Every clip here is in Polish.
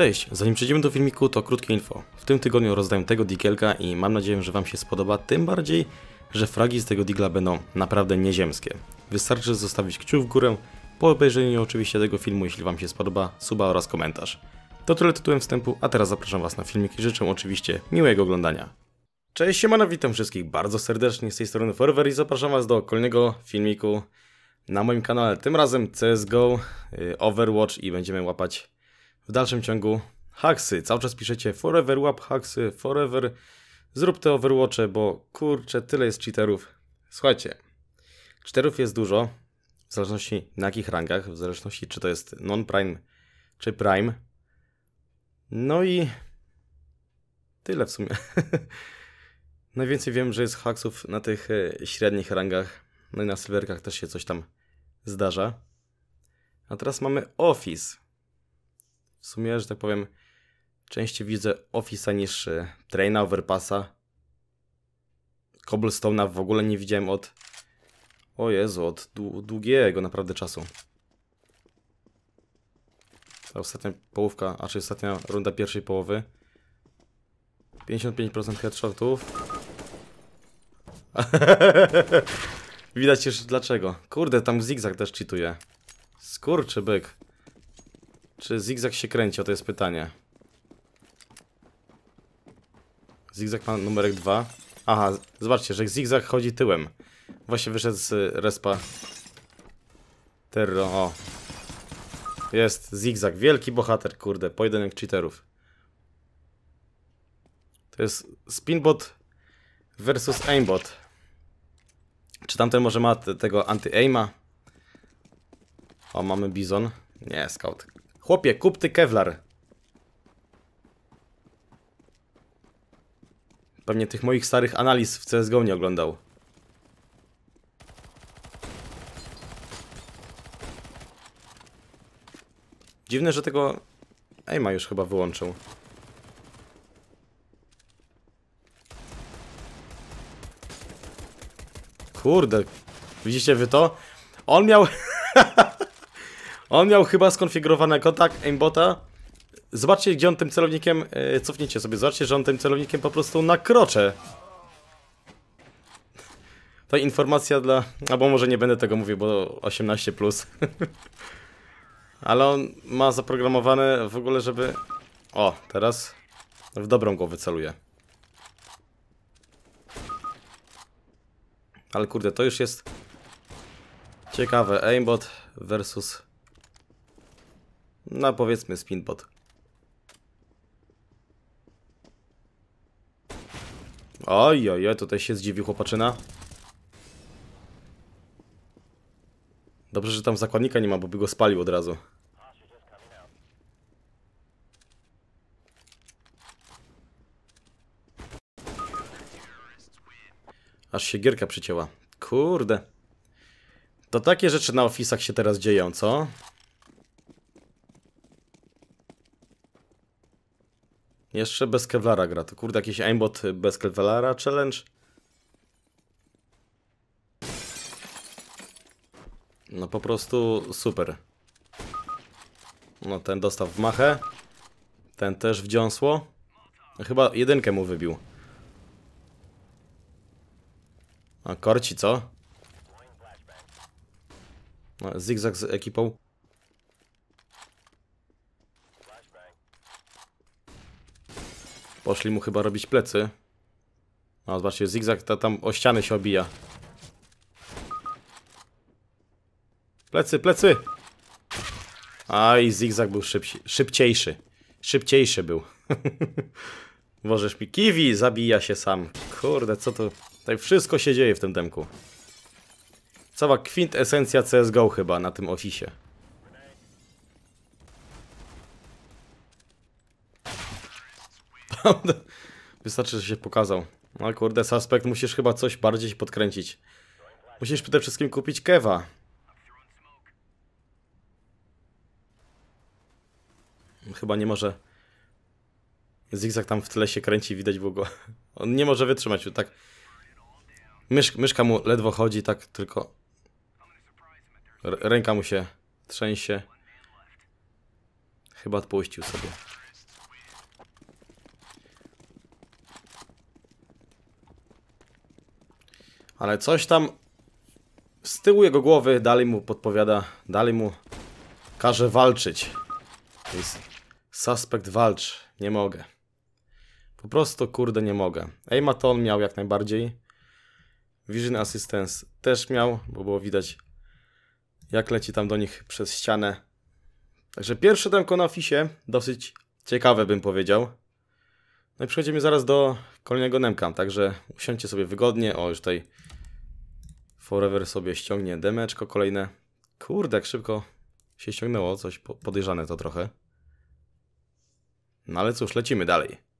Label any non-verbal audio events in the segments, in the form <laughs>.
Cześć, zanim przejdziemy do filmiku to krótkie info. W tym tygodniu rozdaję tego digelka i mam nadzieję, że Wam się spodoba, tym bardziej, że fragi z tego digla będą naprawdę nieziemskie. Wystarczy zostawić kciuk w górę, po obejrzeniu oczywiście tego filmu, jeśli Wam się spodoba, suba oraz komentarz. To tyle tytułem wstępu, a teraz zapraszam Was na filmik i życzę oczywiście miłego oglądania. Cześć, siemano, witam wszystkich bardzo serdecznie z tej strony Forever i zapraszam Was do kolejnego filmiku na moim kanale, tym razem CSGO, y, Overwatch i będziemy łapać w dalszym ciągu haksy. Cały czas piszecie forever łap haksy, forever zrób te overwatche, bo kurczę, tyle jest cheaterów. Słuchajcie, cheaterów jest dużo, w zależności na jakich rangach, w zależności czy to jest non-prime czy prime. No i tyle w sumie. <laughs> Najwięcej wiem, że jest haksów na tych e, średnich rangach. No i na silverkach też się coś tam zdarza. A teraz mamy Office w sumie, że tak powiem, częściej widzę Office'a niż e, Traina, Overpassa. Cobblestone'a w ogóle nie widziałem od... O Jezu, od długiego naprawdę czasu. Ta ostatnia połówka, a czy ostatnia runda pierwszej połowy. 55% headshotów. <laughs> Widać już dlaczego. Kurde, tam zigzag też cheatuje. Skurczy byk. Czy zigzag się kręci? O to jest pytanie. Zigzag ma numerek 2. Aha, zobaczcie, że zigzag chodzi tyłem. Właśnie wyszedł z respa. Terro, o. Jest, zigzag. Wielki bohater, kurde. Pojedynek cheaterów. To jest spinbot versus aimbot. Czy tamten może ma te, tego anti-aima? O, mamy bizon. Nie, scout. Chłopie, kup ty kevlar. Pewnie tych moich starych analiz w CSGO nie oglądał. Dziwne, że tego ma już chyba wyłączył. Kurde, widzicie wy to? On miał... <laughs> On miał chyba skonfigurowanego tak aimbota. Zobaczcie, gdzie on tym celownikiem... Yy, cofnijcie sobie, zobaczcie, że on tym celownikiem po prostu nakrocze. To informacja dla... Albo może nie będę tego mówił, bo 18+. Plus. <laughs> Ale on ma zaprogramowane w ogóle, żeby... O, teraz w dobrą go celuje. Ale kurde, to już jest ciekawe. Aimbot versus no powiedzmy spinbot. Oj, oj, oj, tutaj się zdziwił chłopaczyna. Dobrze, że tam zakładnika nie ma, bo by go spalił od razu. Aż się gierka przycięła. Kurde. To takie rzeczy na ofisach się teraz dzieją, co? Jeszcze bez Kevlara gra. To kurde, jakiś aimbot bez Kevlara challenge? No po prostu super. No ten dostał w machę. Ten też w dziąsło. Chyba jedynkę mu wybił. A korci co? No, zigzag z ekipą. Poszli mu chyba robić plecy. No, zobaczcie, zigzag ta tam o ściany się obija. Plecy, plecy! Aj, zigzag był szybsi szybciejszy. Szybciejszy był. <laughs> Możesz mi... Kiwi zabija się sam. Kurde, co to... Tutaj wszystko się dzieje w tym demku. Cała kwintesencja CSGO chyba na tym ofisie. naprawdę. Wystarczy, że się pokazał. No kurde, suspect musisz chyba coś bardziej podkręcić. Musisz przede wszystkim kupić kewa. Chyba nie może... Zigzag tam w tle się kręci, widać długo. On nie może wytrzymać, tak... Mysz, myszka mu ledwo chodzi, tak tylko... R ręka mu się trzęsie. Chyba odpuścił sobie. Ale coś tam z tyłu jego głowy dalej mu podpowiada, dalej mu każe walczyć. Jest suspekt walcz. Nie mogę. Po prostu kurde nie mogę. Ejma to on miał jak najbardziej. Vision Assistance też miał, bo było widać jak leci tam do nich przez ścianę. Także pierwsze demko na Fisie dosyć ciekawe bym powiedział. No i przechodzimy zaraz do kolejnego Nemka. Także usiądźcie sobie wygodnie. O, już tutaj Forever sobie ściągnie demeczko kolejne. Kurde, jak szybko się ściągnęło. Coś podejrzane to trochę. No ale cóż, lecimy dalej.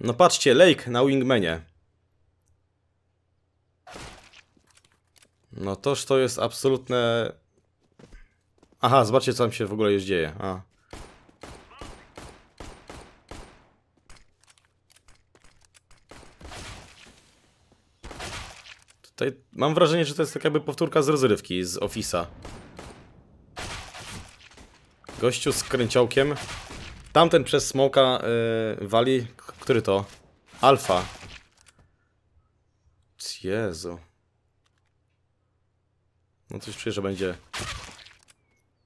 No patrzcie, Lake na Wingmanie. No toż to jest absolutne... Aha, zobaczcie co tam się w ogóle już dzieje. A. Tutaj mam wrażenie, że to jest tak jakby powtórka z rozrywki, z Office'a. Gościu z kręciołkiem. Tamten przez smoka yy, wali... Który to? Alfa. Jezu. No coś czuję, że będzie...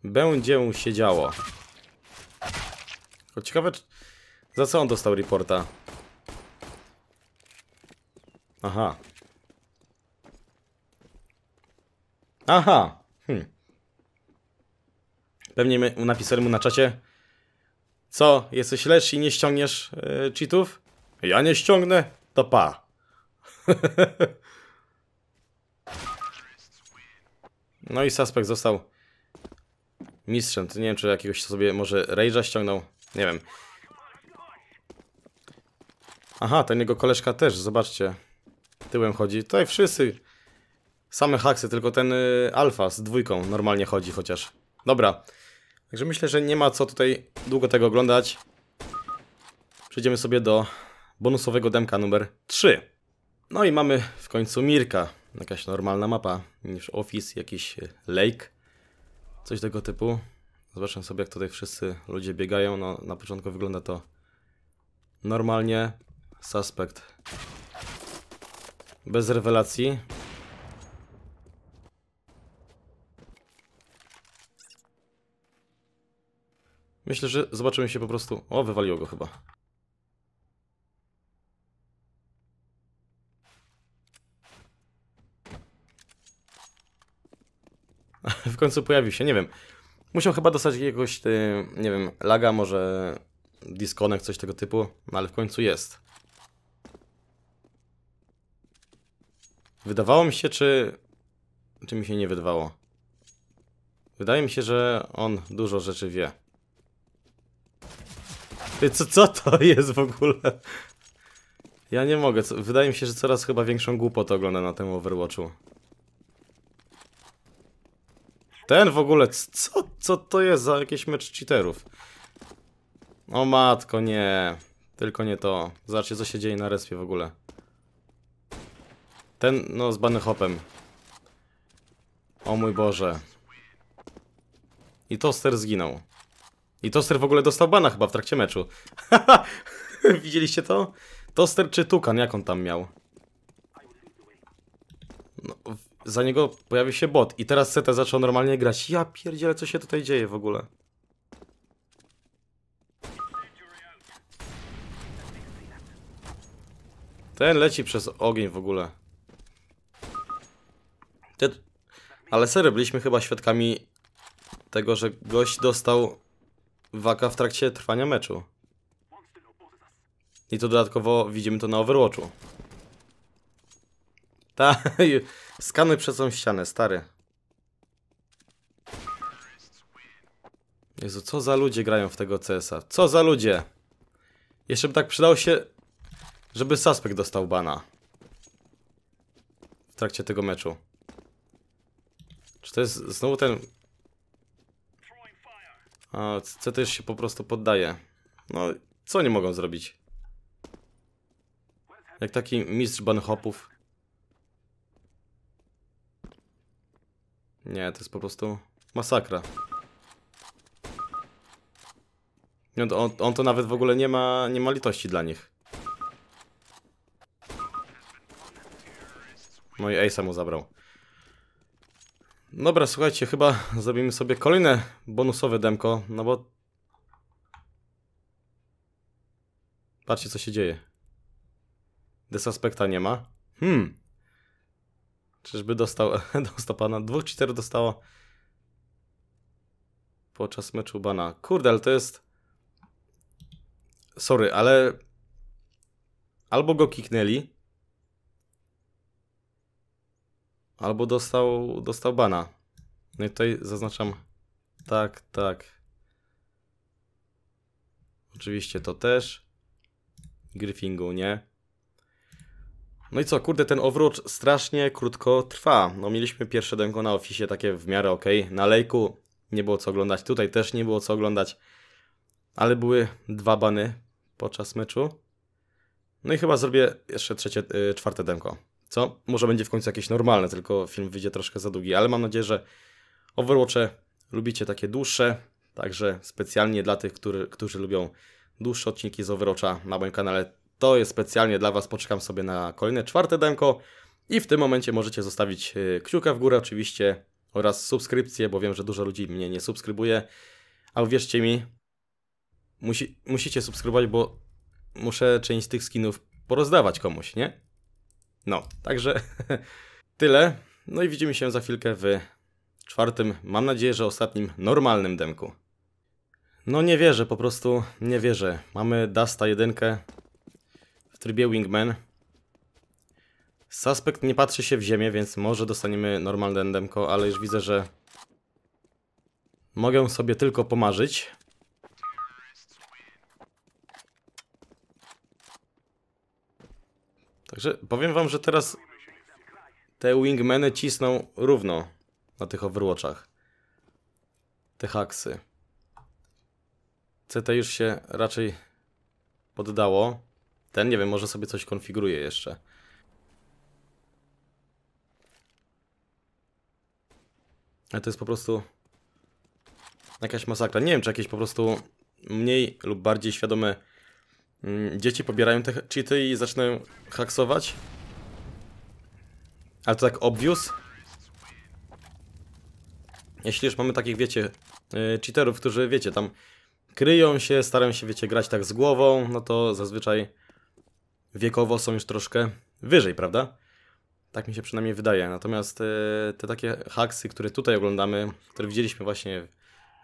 Będzie się działo. ciekawe, za co on dostał reporta? Aha. Aha. Hm. Pewnie my napisali mu na czacie Co? Jesteś lecz i nie ściągniesz yy, cheatów? Ja nie ściągnę, to pa. <laughs> No i suspect został mistrzem. To nie wiem, czy jakiegoś sobie może Rage'a ściągnął. Nie wiem. Aha, ten jego koleżka też, zobaczcie. Tyłem chodzi. Tutaj wszyscy same haksy, tylko ten y, alfa z dwójką normalnie chodzi chociaż. Dobra. Także myślę, że nie ma co tutaj długo tego oglądać. Przejdziemy sobie do bonusowego demka numer 3. No i mamy w końcu Mirka jakaś normalna mapa niż Office, jakiś e, Lake, coś tego typu. Zobaczmy sobie, jak tutaj wszyscy ludzie biegają. No, na początku wygląda to normalnie. suspect Bez rewelacji. Myślę, że zobaczymy się po prostu... O, wywaliło go chyba. <laughs> w końcu pojawił się, nie wiem. Musiał chyba dostać jakiegoś, y, nie wiem, laga, może disconnect, coś tego typu, no ale w końcu jest. Wydawało mi się, czy... czy mi się nie wydawało. Wydaje mi się, że on dużo rzeczy wie. co, co to <laughs> jest w ogóle? Ja nie mogę, wydaje mi się, że coraz chyba większą głupotę oglądam na tym Overwatchu. Ten w ogóle, co, co to jest za jakieś mecz cheaterów? O matko, nie. Tylko nie to. Zobaczcie, co się dzieje na respie w ogóle. Ten, no, z bany hopem. O mój Boże. I toster zginął. I toster w ogóle dostał bana chyba w trakcie meczu. <laughs> Widzieliście to? Toster czy Tukan, jak on tam miał? No, za niego pojawi się bot. I teraz CT zaczął normalnie grać. Ja pierdzielę, co się tutaj dzieje w ogóle. Ten leci przez ogień w ogóle. Te... Ale serio, byliśmy chyba świadkami tego, że gość dostał waka w trakcie trwania meczu. I to dodatkowo widzimy to na Overwatchu. Tak, skanuj przez tą ścianę, stary. Jezu, co za ludzie grają w tego CS-a? Co za ludzie? Jeszcze by tak przydało się, żeby suspect dostał bana. W trakcie tego meczu. Czy to jest znowu ten... A, C już się po prostu poddaje. No, co nie mogą zrobić? Jak taki mistrz banhopów. Nie, to jest po prostu masakra. No to on, on to nawet w ogóle nie ma, nie ma litości dla nich. No i Ace'a mu zabrał. Dobra, słuchajcie, chyba zrobimy sobie kolejne bonusowe demko, no bo... Patrzcie, co się dzieje. Desaspekta nie ma. Hmm. Czyżby dostał, <laughs> dostał pana? Dwóch 4 dostało podczas meczu bana. Kurde, ale to jest... Sorry, ale... Albo go kiknęli, albo dostał, dostał bana. No i tutaj zaznaczam tak, tak. Oczywiście to też. Griffingu nie. No i co, kurde, ten owrócz strasznie krótko trwa. No mieliśmy pierwsze demko na oficie takie w miarę ok. Na lejku nie było co oglądać, tutaj też nie było co oglądać. Ale były dwa bany podczas meczu. No i chyba zrobię jeszcze trzecie, yy, czwarte demko. Co? Może będzie w końcu jakieś normalne, tylko film wyjdzie troszkę za długi, ale mam nadzieję, że Overwatche lubicie takie dłuższe, także specjalnie dla tych, który, którzy lubią dłuższe odcinki z Overwatcha na moim kanale to jest specjalnie dla Was. Poczekam sobie na kolejne czwarte demko i w tym momencie możecie zostawić y, kciuka w górę oczywiście oraz subskrypcję, bo wiem, że dużo ludzi mnie nie subskrybuje. A uwierzcie mi, musi, musicie subskrybować, bo muszę część z tych skinów porozdawać komuś, nie? No, także <laughs> tyle. No i widzimy się za chwilkę w czwartym, mam nadzieję, że ostatnim normalnym demku. No nie wierzę, po prostu nie wierzę. Mamy Dasta jedynkę, trybie Wingman. Suspekt nie patrzy się w ziemię, więc może dostaniemy normalne endemko, ale już widzę, że mogę sobie tylko pomarzyć. Także powiem wam, że teraz te wingmeny cisną równo na tych overwatchach. Te haksy. CT już się raczej poddało ten, nie wiem, może sobie coś konfiguruje jeszcze. Ale to jest po prostu jakaś masakra. Nie wiem, czy jakieś po prostu mniej lub bardziej świadome mm, dzieci pobierają te cheaty i zaczynają haksować. Ale to tak obvious. Jeśli już mamy takich, wiecie, y, cheaterów, którzy, wiecie, tam kryją się, starają się, wiecie, grać tak z głową, no to zazwyczaj wiekowo są już troszkę wyżej, prawda? Tak mi się przynajmniej wydaje. Natomiast e, te takie haksy, które tutaj oglądamy, które widzieliśmy właśnie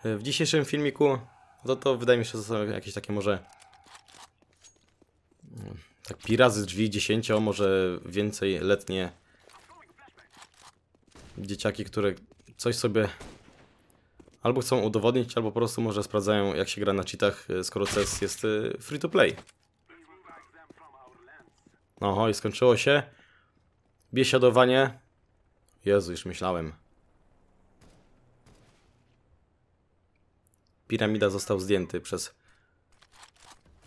w e, dzisiejszym filmiku, to, no to wydaje mi się, że są jakieś takie może mm, tak pirazy razy drzwi 10, może więcej letnie dzieciaki, które coś sobie albo chcą udowodnić, albo po prostu może sprawdzają jak się gra na cheatach, e, skoro CS jest free to play. Oho, i skończyło się. Biesiadowanie. Jezu, już myślałem. Piramida został zdjęty przez...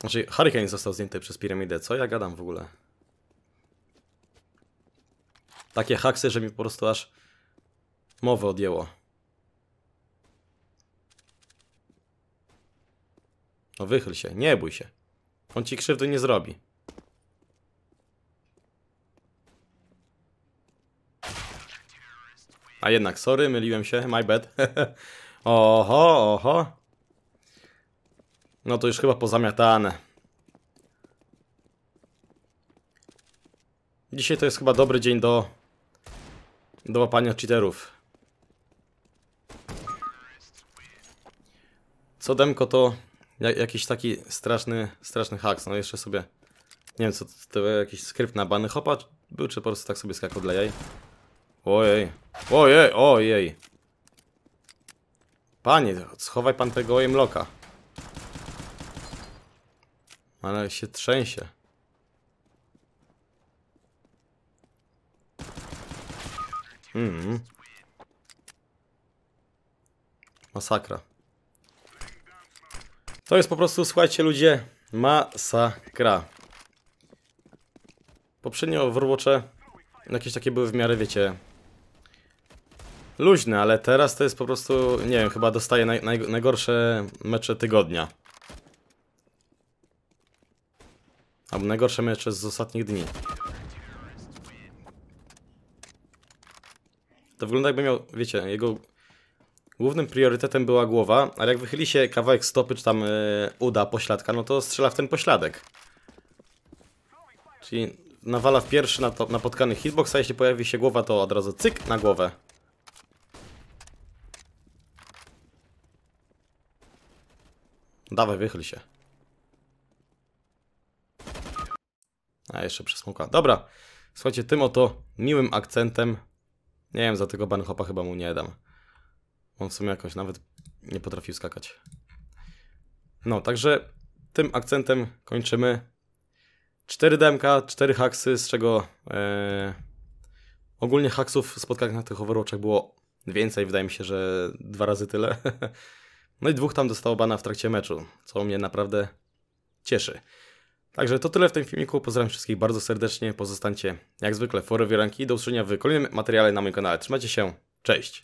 Znaczy, Hurricane został zdjęty przez piramidę. Co ja gadam w ogóle? Takie haksy, że mi po prostu aż mowę odjęło. No wychyl się, nie bój się. On ci krzywdy nie zrobi. A jednak, sorry, myliłem się, my bad. <laughs> oho, oho. No to już chyba pozamiatane. Dzisiaj to jest chyba dobry dzień do... do łapania cheaterów. Co demko to jakiś taki straszny, straszny haks. No jeszcze sobie... Nie wiem co, to, to jakiś skrypt na bany hopa był, czy po prostu tak sobie skakał dla jaj. Ojej. Ojej, ojej. Panie, schowaj pan tego ojemloka. Ale się trzęsie. Mm. Masakra. To jest po prostu, słuchajcie ludzie, masakra. Poprzednio w jakieś takie były w miarę, wiecie, luźny, ale teraz to jest po prostu, nie wiem, chyba dostaje naj, naj, najgorsze mecze tygodnia. Albo najgorsze mecze z ostatnich dni. To wygląda jakby miał, wiecie, jego głównym priorytetem była głowa, ale jak wychyli się kawałek stopy czy tam e, uda pośladka, no to strzela w ten pośladek. Czyli nawala w pierwszy na to, napotkany hitbox, a jeśli pojawi się głowa, to od razu cyk na głowę. Dawaj, wychyl się. A, jeszcze przesmuka. Dobra. Słuchajcie, tym oto miłym akcentem. Nie wiem, za tego banhopa chyba mu nie dam. On w sumie jakoś nawet nie potrafił skakać. No, także tym akcentem kończymy. 4 DMK, 4 haksy, z czego e, ogólnie haksów w spotkaniach na tych overwatchach było więcej. Wydaje mi się, że dwa razy tyle. <laughs> No i dwóch tam dostało bana w trakcie meczu, co mnie naprawdę cieszy. Także to tyle w tym filmiku. Pozdrawiam wszystkich bardzo serdecznie. Pozostańcie jak zwykle forever ranki i do usłyszenia w kolejnym materiale na moim kanale. Trzymajcie się. Cześć.